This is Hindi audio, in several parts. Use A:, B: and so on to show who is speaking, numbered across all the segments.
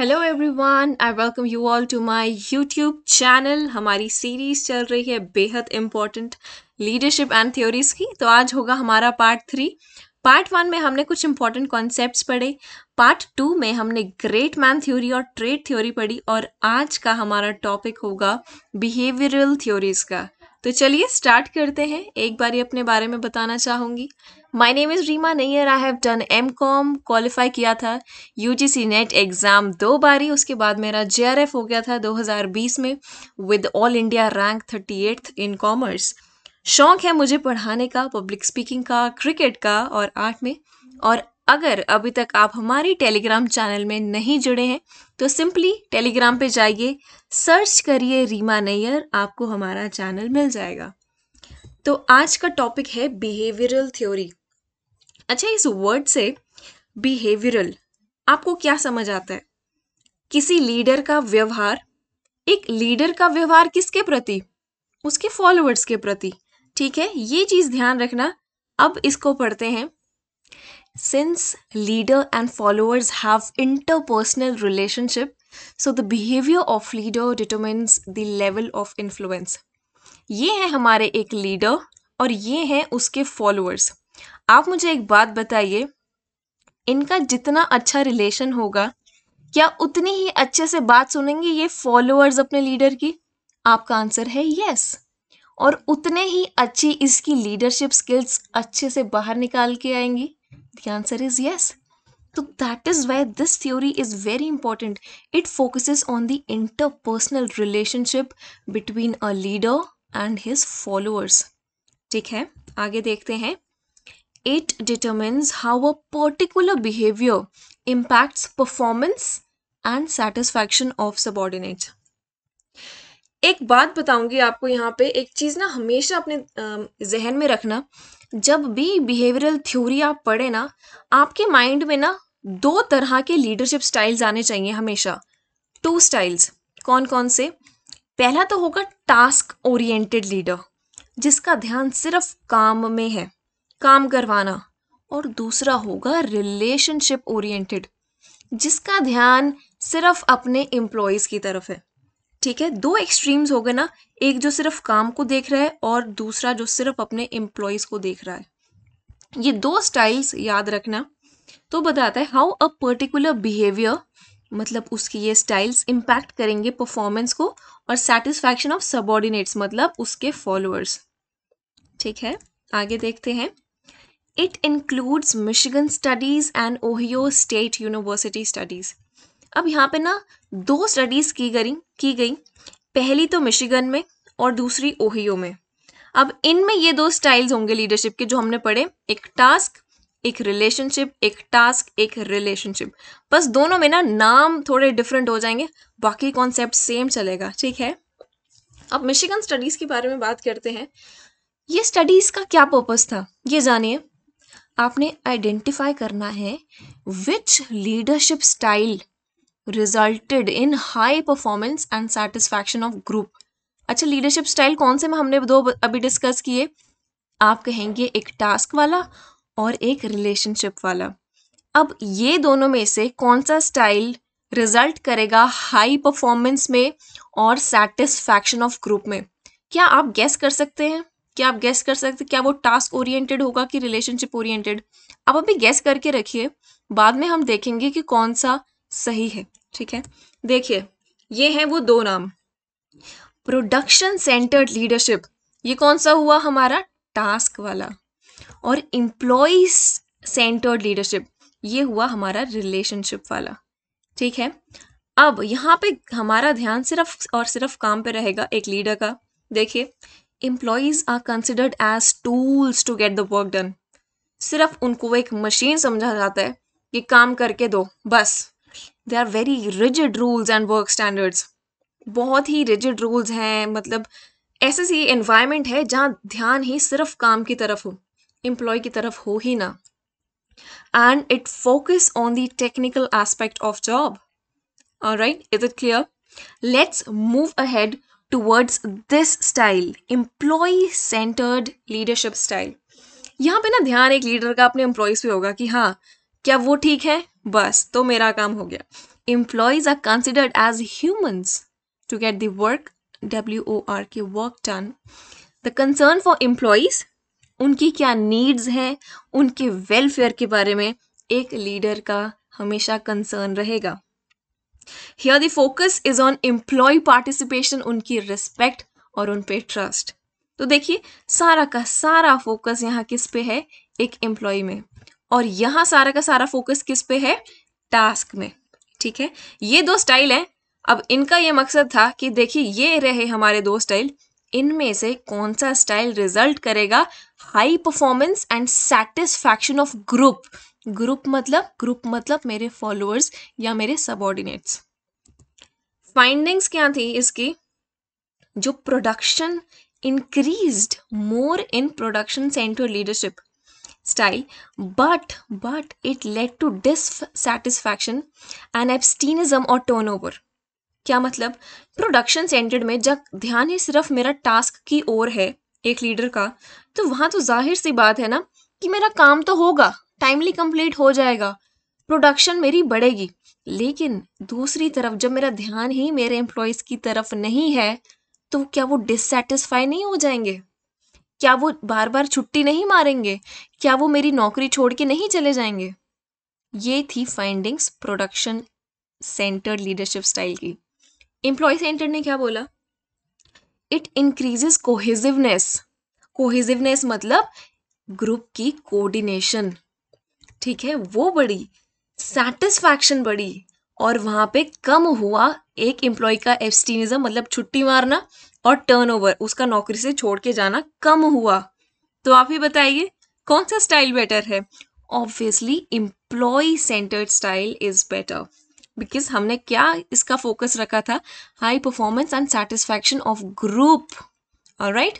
A: Hello everyone I welcome you all to my YouTube channel हमारी सीरीज चल रही है बेहद इम्पॉर्टेंट लीडरशिप एंड थ्योरीज की तो आज होगा हमारा पार्ट थ्री पार्ट वन में हमने कुछ इम्पॉर्टेंट कॉन्सेप्ट्स पढ़े पार्ट टू में हमने ग्रेट मैन थ्योरी और ट्रेड थ्योरी पढ़ी और आज का हमारा टॉपिक होगा बिहेवियरल थ्योरीज का तो चलिए स्टार्ट करते हैं एक बार ये अपने बारे में बताना चाहूँगी my name is Reema Nayyar I have done M Com qualify किया था U G C NET exam दो बारी उसके बाद मेरा जे आर एफ हो गया था 2020 में with all India rank thirty eighth in commerce शौक है मुझे पढ़ाने का पब्लिक स्पीकिंग का क्रिकेट का और आर्ट में और अगर अभी तक आप हमारे टेलीग्राम चैनल में नहीं जुड़े हैं तो सिंपली टेलीग्राम पे जाइए सर्च करिए रीमा नैयर आपको हमारा चैनल मिल जाएगा तो आज का टॉपिक है बिहेवियरल थ्योरी अच्छा इस वर्ड से बिहेवियरल आपको क्या समझ आता है किसी लीडर का व्यवहार एक लीडर का व्यवहार किसके प्रति उसके फॉलोअर्स के प्रति ठीक है ये चीज ध्यान रखना अब इसको पढ़ते हैं since leader and followers have interpersonal relationship so the behaviour of leader determines the level of influence ये हैं हमारे एक लीडर और ये हैं उसके फॉलोअर्स आप मुझे एक बात बताइए इनका जितना अच्छा रिलेशन होगा क्या उतनी ही अच्छे से बात सुनेंगे ये फॉलोअर्स अपने लीडर की आपका आंसर है यस और उतने ही अच्छी इसकी लीडरशिप स्किल्स अच्छे से बाहर निकाल के आएंगी The answer is yes. So that is why this theory is very important. It focuses on the interpersonal relationship between a leader and his followers. ठीक है आगे देखते हैं it determines how a particular behavior impacts performance and satisfaction of subordinates. एक बात बताऊंगी आपको यहाँ पे एक चीज़ ना हमेशा अपने जहन में रखना जब भी बिहेवियरल थ्योरी आप पढ़े ना आपके माइंड में ना दो तरह के लीडरशिप स्टाइल्स आने चाहिए हमेशा टू स्टाइल्स कौन कौन से पहला तो होगा टास्क ओरिएंटेड लीडर जिसका ध्यान सिर्फ काम में है काम करवाना और दूसरा होगा रिलेशनशिप ओरिएंटेड जिसका ध्यान सिर्फ अपने एम्प्लॉयज़ की तरफ है ठीक है दो एक्सट्रीम्स हो गए ना एक जो सिर्फ काम को देख रहा है और दूसरा जो सिर्फ अपने एम्प्लॉयज़ को देख रहा है ये दो स्टाइल्स याद रखना तो बताता है हाउ अ पर्टिकुलर बिहेवियर मतलब उसकी ये स्टाइल्स इम्पैक्ट करेंगे परफॉर्मेंस को और सेटिस्फैक्शन ऑफ सबॉर्डिनेट्स मतलब उसके फॉलोअर्स ठीक है आगे देखते हैं it includes Michigan studies and Ohio State University studies अब यहाँ पे ना दो स्टडीज़ की गई की गई पहली तो मिशिगन में और दूसरी ओहियो में अब इनमें ये दो स्टाइल्स होंगे लीडरशिप के जो हमने पढ़े एक टास्क एक रिलेशनशिप एक टास्क एक रिलेशनशिप बस दोनों में ना नाम थोड़े डिफरेंट हो जाएंगे बाकी कॉन्सेप्ट सेम चलेगा ठीक है अब मिशिगन स्टडीज़ के बारे में बात करते हैं ये स्टडीज़ का क्या पर्पज था ये जानिए आपने आइडेंटिफाई करना है which leadership style resulted in high performance and satisfaction of group अच्छा लीडरशिप स्टाइल कौन से में हमने दो अभी डिस्कस किए आप कहेंगे एक टास्क वाला और एक रिलेशनशिप वाला अब ये दोनों में से कौन सा स्टाइल रिजल्ट करेगा हाई परफॉर्मेंस में और सेटिस्फैक्शन ऑफ ग्रुप में क्या आप गैस कर सकते हैं क्या आप गैस कर सकते क्या वो टास्क ओरिएंटेड होगा कि रिलेशनशिप ओरिएंटेड आप अभी गैस करके रखिए बाद में हम देखेंगे कि कौन सा सही है ठीक है देखिए ये है वो दो नाम प्रोडक्शन सेंटर्ड लीडरशिप ये कौन सा हुआ हमारा टास्क वाला और इम्प्लॉज सेंटर्ड लीडरशिप ये हुआ हमारा रिलेशनशिप वाला ठीक है अब यहाँ पे हमारा ध्यान सिर्फ और सिर्फ काम पे रहेगा एक लीडर का देखिए employees are considered as tools to get the work done सिर्फ उनको एक मशीन समझा जाता है कि काम करके दो बस they are very rigid rules and work standards बहुत ही रिजिड रूल्स हैं मतलब ऐसे सी इन्वायरमेंट है जहाँ ध्यान ही सिर्फ काम की तरफ हो एम्प्लॉय की तरफ हो ही ना and it focus on the technical aspect of job right is it clear let's move ahead towards this style employee centred leadership style यहाँ पे ना ध्यान एक लीडर का अपने एम्प्लॉयज़ पे होगा कि हाँ क्या वो ठीक है बस तो मेरा काम हो गया employees are considered as humans to get the work W O R K work done the concern for employees उनकी क्या नीड्स हैं उनके वेलफेयर के बारे में एक लीडर का हमेशा कंसर्न रहेगा here the focus is on employee participation उनकी रिस्पेक्ट और उन पे ट्रस्ट तो देखिए सारा का सारा फोकस यहाँ किस पे है एक एम्प्लॉय में और यहाँ सारा का सारा फोकस किस पे है टास्क में ठीक है ये दो स्टाइल हैं अब इनका ये मकसद था कि देखिए ये रहे हमारे दो स्टाइल इनमें से कौन सा स्टाइल रिजल्ट करेगा high performance and satisfaction of group group मतलब ग्रुप मतलब मेरे फॉलोअर्स या मेरे सबॉर्डिनेट्स फाइंडिंग्स क्या थी इसकी जो production increased more in production centre leadership style but but it led to dissatisfaction and abstainism or turnover क्या मतलब प्रोडक्शन सेंटर्ड में जब ध्यान ही सिर्फ मेरा टास्क की ओर है एक लीडर का तो वहाँ तो जाहिर सी बात है ना कि मेरा काम तो होगा टाइमली कंप्लीट हो जाएगा प्रोडक्शन मेरी बढ़ेगी लेकिन दूसरी तरफ जब मेरा ध्यान ही मेरे एम्प्लॉयज़ की तरफ नहीं है तो क्या वो डिससेटिस्फाई नहीं हो जाएंगे क्या वो बार बार छुट्टी नहीं मारेंगे क्या वो मेरी नौकरी छोड़ के नहीं चले जाएंगे ये थी findings production centre leadership style की एम्प्लॉय सेंटर ने क्या बोला इट इंक्रीजेस कोहेजिवनेस कोहेजिवनेस मतलब ग्रुप की कोऑर्डिनेशन ठीक है वो बड़ी सेटिस्फैक्शन बड़ी और वहां पे कम हुआ एक एम्प्लॉय का एब्सटीनिज्म मतलब छुट्टी मारना और टर्नओवर उसका नौकरी से छोड़ के जाना कम हुआ तो आप ही बताइए कौन सा स्टाइल बेटर है obviously employee centred style is better because हमने क्या इसका फोकस रखा था high performance and satisfaction of group और right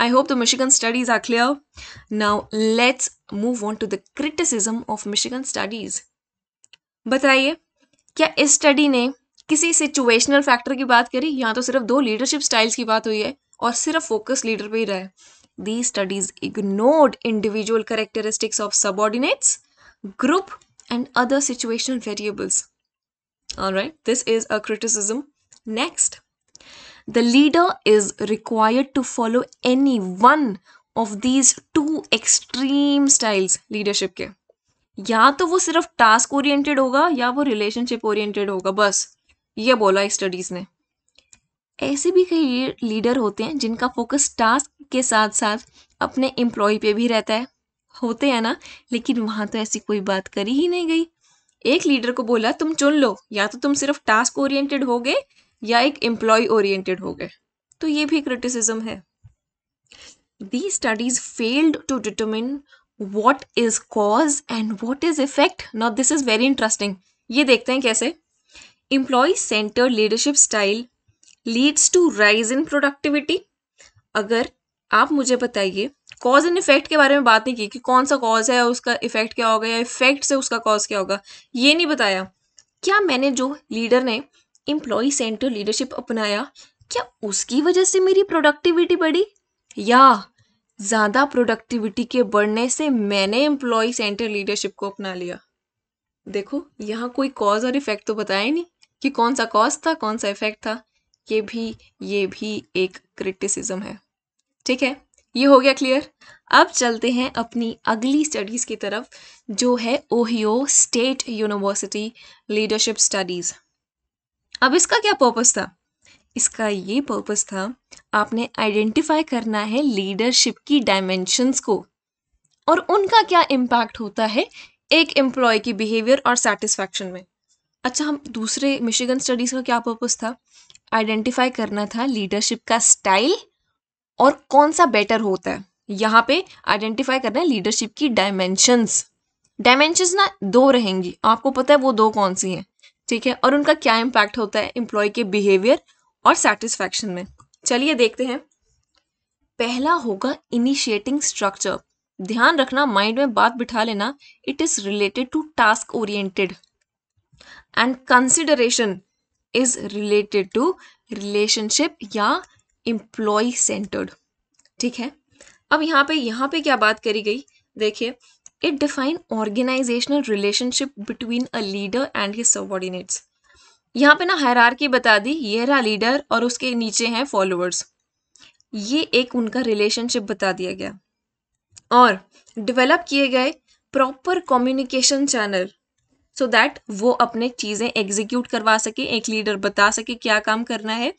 A: I hope the Michigan studies are clear now let's move on to the criticism of Michigan studies बताइए क्या इस स्टडी ने किसी सिचुएशनल फैक्टर की बात करी यहाँ तो सिर्फ दो लीडरशिप स्टाइल्स की बात हुई है और सिर्फ फोकस लीडर पर ही रहे the studies ignored individual characteristics of subordinates group and other situational variables right this is a criticism next the leader is required to follow any one of these two extreme styles leadership के या तो वो सिर्फ टास्क ओरिएंटेड होगा या वो रिलेशनशिप ओरिएंटेड होगा बस ये बोला स्टडीज़ ने ऐसे भी कई लीडर होते हैं जिनका फोकस टास्क के साथ साथ अपने एम्प्लॉय पे भी रहता है होते हैं ना लेकिन वहाँ तो ऐसी कोई बात करी ही नहीं गई एक लीडर को बोला तुम चुन लो या तो तुम सिर्फ टास्क ओरिएंटेड हो गए या एक एम्प्लॉय ओरिएंटेड हो गए तो ये भी क्रिटिसिज्म है the studies failed to determine what is cause and what is effect not this is very interesting ये देखते हैं कैसे employee centre leadership style leads to rise in productivity अगर आप मुझे बताइए कॉज एंड इफेक्ट के बारे में बात नहीं की कि कौन सा कॉज है उसका इफेक्ट क्या होगा या इफेक्ट से उसका कॉज क्या होगा ये नहीं बताया क्या मैंने जो लीडर ने एम्प्लॉय सेंटर लीडरशिप अपनाया क्या उसकी वजह से मेरी प्रोडक्टिविटी बढ़ी या ज़्यादा प्रोडक्टिविटी के बढ़ने से मैंने एम्प्लॉय सेंटर लीडरशिप को अपना लिया देखो यहाँ कोई कॉज और इफेक्ट तो बताया नहीं कि कौन सा कॉज था कौन सा इफेक्ट था ये भी ये भी एक क्रिटिसिज्म है ठीक है ये हो गया क्लियर अब चलते हैं अपनी अगली स्टडीज़ की तरफ जो है Ohio State University leadership studies अब इसका क्या पर्पस था इसका ये पर्पस था आपने आइडेंटिफाई करना है लीडरशिप की डायमेंशंस को और उनका क्या इम्पैक्ट होता है एक एम्प्लॉय की बिहेवियर और सेटिस्फैक्शन में अच्छा हम दूसरे मिशिगन स्टडीज़ का क्या पर्पज़ था आइडेंटिफाई करना था लीडरशिप का स्टाइल और कौन सा बेटर होता है यहाँ पे आइडेंटिफाई करना है लीडरशिप की डायमेंशंस डायमेंशंस ना दो रहेंगी आपको पता है वो दो कौन सी हैं ठीक है और उनका क्या इम्पैक्ट होता है एम्प्लॉय के बिहेवियर और सेटिस्फैक्शन में चलिए देखते हैं पहला होगा इनिशिएटिंग स्ट्रक्चर ध्यान रखना माइंड में बात बिठा लेना it is related to task oriented and consideration is related to relationship या इम्प्लॉय सेंटर्ड ठीक है अब यहाँ पे यहाँ पे क्या बात करी गई देखिए it define organisational relationship between a leader and his subordinates यहाँ पे ना हैरारकी बता दी ये रहा लीडर और उसके नीचे हैं फॉलोअर्स ये एक उनका रिलेशनशिप बता दिया गया और डिवेलप किए गए proper communication channel so that वो अपने चीज़ें एग्जीक्यूट करवा सके एक लीडर बता सके क्या काम करना है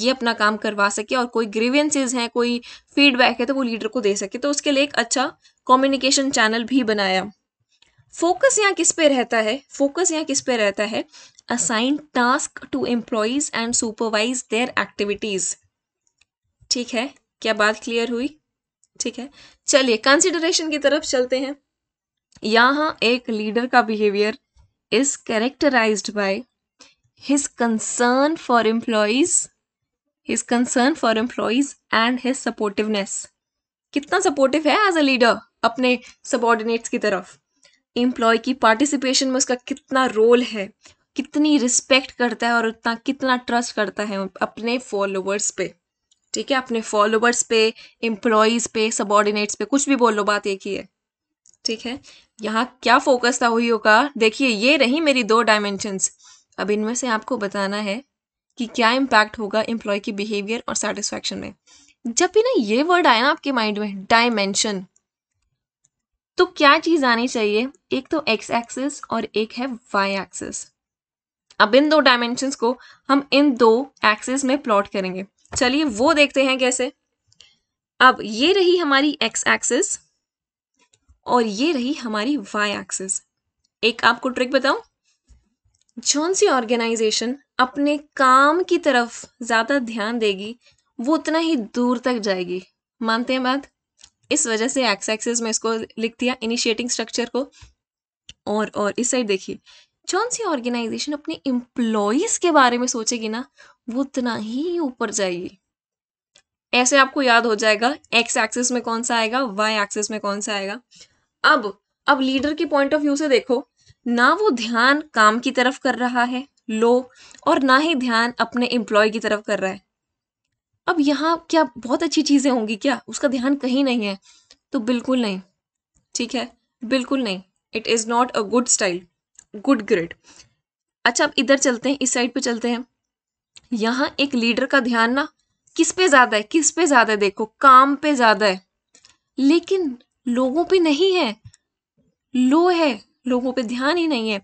A: ये अपना काम करवा सके और कोई ग्रीवेंसेज हैं कोई फीडबैक है तो वो लीडर को दे सके तो उसके लिए एक अच्छा कम्युनिकेशन चैनल भी बनाया फोकस यहाँ किस पे रहता है फोकस यहाँ किस पे रहता है assign task to employees and supervise their activities ठीक है क्या बात क्लियर हुई ठीक है चलिए कंसिडरेशन की तरफ चलते हैं यहाँ एक लीडर का behaviour is characterized by his concern for employees his concern for employees and his supportiveness कितना सपोर्टिव है एज अ लीडर अपने सबॉर्डिनेट्स की तरफ एम्प्लॉय की पार्टिसिपेशन में उसका कितना रोल है कितनी रिस्पेक्ट करता है और उतना कितना ट्रस्ट करता है अपने फॉलोअर्स पे ठीक है अपने फॉलोवर्स पे एम्प्लॉयज़ पे सबॉर्डिनेट्स पे कुछ भी बोल लो बात एक ही है ठीक है यहाँ क्या फोकस था हुई होगा देखिए ये रही मेरी दो डायमेंशंस अब इनमें से आपको बताना है कि क्या इम्पैक्ट होगा एम्प्लॉय की बिहेवियर और सेटिस्फैक्शन में जब भी ना ये वर्ड आया ना आपके माइंड में डायमेंशन तो क्या चीज आनी चाहिए एक तो एक्स एक्सिस और एक है वाई एक्सिस अब इन दो डायमेंशन को हम इन दो एक्सिस में प्लॉट करेंगे चलिए वो देखते हैं कैसे अब ये रही हमारी एक्स एक्सिस और ये रही हमारी वाई एक्सिस एक आपको ट्रिक बताऊं जौन सी ऑर्गेनाइजेशन अपने काम की तरफ ज़्यादा ध्यान देगी वो उतना ही दूर तक जाएगी मानते हैं बात इस वजह से एक्स एक्सिस में इसको लिख दिया इनिशिएटिंग स्ट्रक्चर को और और इस साइड देखिए जौन सी ऑर्गेनाइजेशन अपने एम्प्लॉयज़ के बारे में सोचेगी ना वो उतना ही ऊपर जाएगी ऐसे आपको याद हो जाएगा एक्स एक्सिस में कौन सा आएगा वाई एक्सिस में कौन सा आएगा अब अब लीडर के पॉइंट ऑफ व्यू से देखो ना वो ध्यान काम की तरफ कर रहा है लो और ना ही ध्यान अपने एम्प्लॉय की तरफ कर रहा है अब यहाँ क्या बहुत अच्छी चीज़ें होंगी क्या उसका ध्यान कहीं नहीं है तो बिल्कुल नहीं ठीक है बिल्कुल नहीं it is not a good style good grade अच्छा अब इधर चलते हैं इस साइड पे चलते हैं यहाँ एक लीडर का ध्यान ना किस पे ज़्यादा है किस पे ज़्यादा है देखो काम पे ज़्यादा है लेकिन लोगों पे नहीं है लो है लोगों पे ध्यान ही नहीं है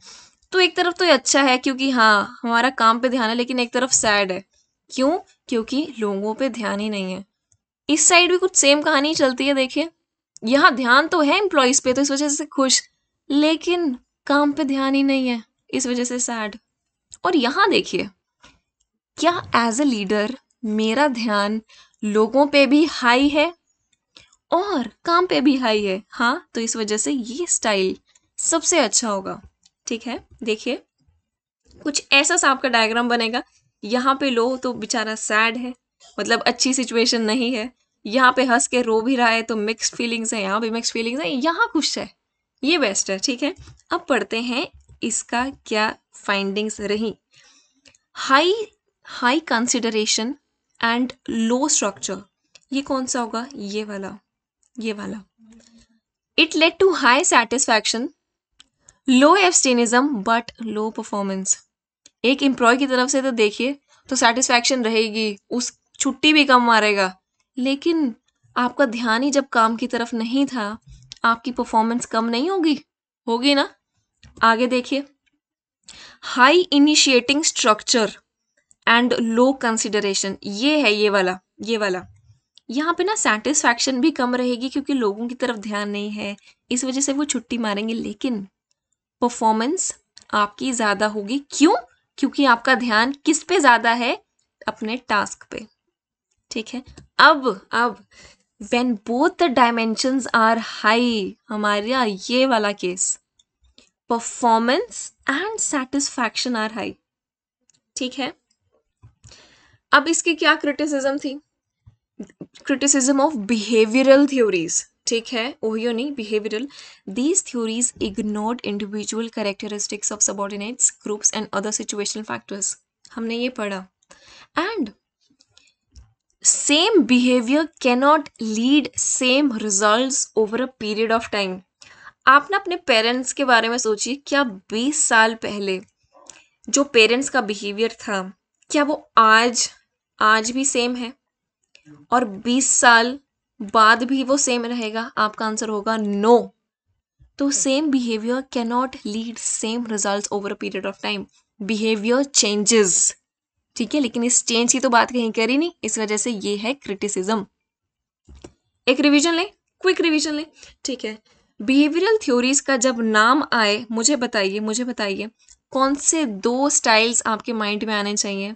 A: तो एक तरफ तो ये अच्छा है क्योंकि हाँ हमारा काम पे ध्यान है लेकिन एक तरफ सैड है क्यों क्योंकि लोगों पे ध्यान ही नहीं है इस साइड भी कुछ सेम कहानी चलती है देखिए यहाँ ध्यान तो है एम्प्लॉयज पे तो इस वजह से खुश लेकिन काम पे ध्यान ही नहीं है इस वजह से सैड और यहाँ देखिए क्या एज अ लीडर मेरा ध्यान लोगों पे भी हाई है और काम पे भी हाई है हाँ तो इस वजह से ये स्टाइल सबसे अच्छा होगा ठीक है देखिए कुछ ऐसा सांप का डायग्राम बनेगा यहाँ पे लो तो बेचारा सैड है मतलब अच्छी सिचुएशन नहीं है यहाँ पे हंस के रो भी रहा है तो मिक्स फीलिंग्स है यहाँ भी मिक्स फीलिंग्स है यहाँ खुश है ये बेस्ट है ठीक है अब पढ़ते हैं इसका क्या फाइंडिंग्स रही high high consideration and low structure ये कौन सा होगा ये वाला ये वाला it led to high satisfaction low absenteeism but low performance एक एम्प्लॉय की तरफ से तो देखिए तो सेटिस्फैक्शन रहेगी उस छुट्टी भी कम मारेगा लेकिन आपका ध्यान ही जब काम की तरफ नहीं था आपकी परफॉर्मेंस कम नहीं होगी होगी ना आगे देखिए high initiating structure and low consideration ये है ये वाला ये वाला यहाँ पे ना सेटिस्फैक्शन भी कम रहेगी क्योंकि लोगों की तरफ ध्यान नहीं है इस वजह से वो छुट्टी मारेंगे लेकिन परफॉर्मेंस आपकी ज़्यादा होगी क्यों क्योंकि आपका ध्यान किस पे ज़्यादा है अपने टास्क पे ठीक है अब अब when both the dimension are high हमारा ये वाला case performance and satisfaction are high ठीक है अब इसकी क्या क्रिटिसिज्म थी क्रिटिसिजम ऑफ बिहेवियरल थ्योरीज ठीक है ओहियो नहीं behavioural these theories ignored individual characteristics of subordinates groups and other situational factors हमने ये पढ़ा and same behaviour cannot lead same result over a period of time आप ना अपने पेरेंट्स के बारे में सोचिए क्या बीस साल पहले जो पेरेंट्स का बिहेवियर था क्या वो आज आज भी सेम है और 20 साल बाद भी वो सेम रहेगा आपका आंसर होगा नो तो same behaviour cannot lead same result over a period of time behaviour changes ठीक है लेकिन इस चेंज की तो बात कहीं करी नहीं इस वजह से ये है क्रिटिसिज्म एक रिवीजन ले क्विक रिवीजन लें ठीक है बिहेवियरल थ्योरीज का जब नाम आए मुझे बताइए मुझे बताइए कौन से दो स्टाइल्स आपके माइंड में आने चाहिए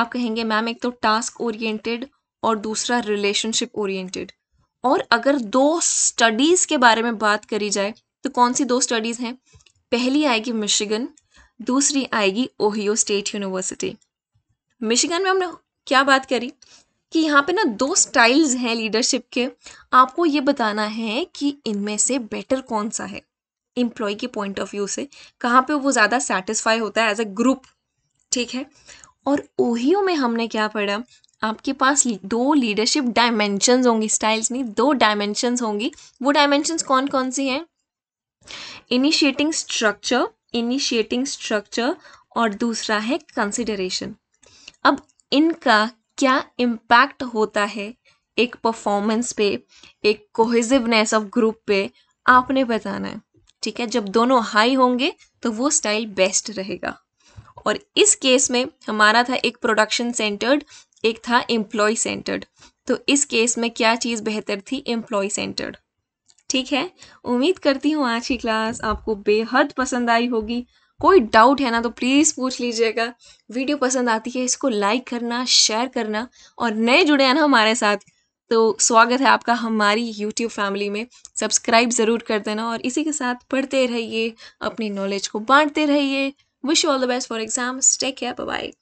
A: आप कहेंगे मैम एक तो टास्क ओरिएंटेड और दूसरा रिलेशनशिप ओरिएंटेड और अगर दो स्टडीज़ के बारे में बात करी जाए तो कौन सी दो स्टडीज़ हैं पहली आएगी मिशिगन दूसरी आएगी ओहियो स्टेट यूनिवर्सिटी मिशिगन में हमने क्या बात करी कि यहाँ पे ना दो स्टाइल्स हैं लीडरशिप के आपको ये बताना है कि इनमें से बेटर कौन सा है एम्प्लॉय के पॉइंट ऑफ व्यू से कहाँ पे वो ज़्यादा सेटिस्फाई होता है एज ए ग्रुप ठीक है और ओहियो में हमने क्या पढ़ा आपके पास दो लीडरशिप डायमेंशंस होंगी स्टाइल्स नहीं दो डायमेंशंस होंगी वो डायमेंशंस कौन कौन सी हैं इनिशिएटिंग स्ट्रक्चर इनिशिएटिंग स्ट्रक्चर और दूसरा है कंसिडरेशन अब इनका क्या इम्पैक्ट होता है एक परफॉर्मेंस पे एक कोहिजिवनेस ऑफ ग्रुप पे आपने बताना है ठीक है जब दोनों हाई होंगे तो वो स्टाइल बेस्ट रहेगा और इस केस में हमारा था एक प्रोडक्शन सेंटर्ड एक था एम्प्लॉय सेंटर्ड तो इस केस में क्या चीज़ बेहतर थी एम्प्लॉय सेंटर्ड ठीक है उम्मीद करती हूँ आज की क्लास आपको बेहद पसंद आई होगी कोई डाउट है ना तो प्लीज़ पूछ लीजिएगा वीडियो पसंद आती है इसको लाइक करना शेयर करना और नए जुड़े हैं ना हमारे साथ तो स्वागत है आपका हमारी YouTube फैमिली में सब्सक्राइब ज़रूर कर देना और इसी के साथ पढ़ते रहिए अपनी नॉलेज को बांटते रहिए wish all the best for exams take care bye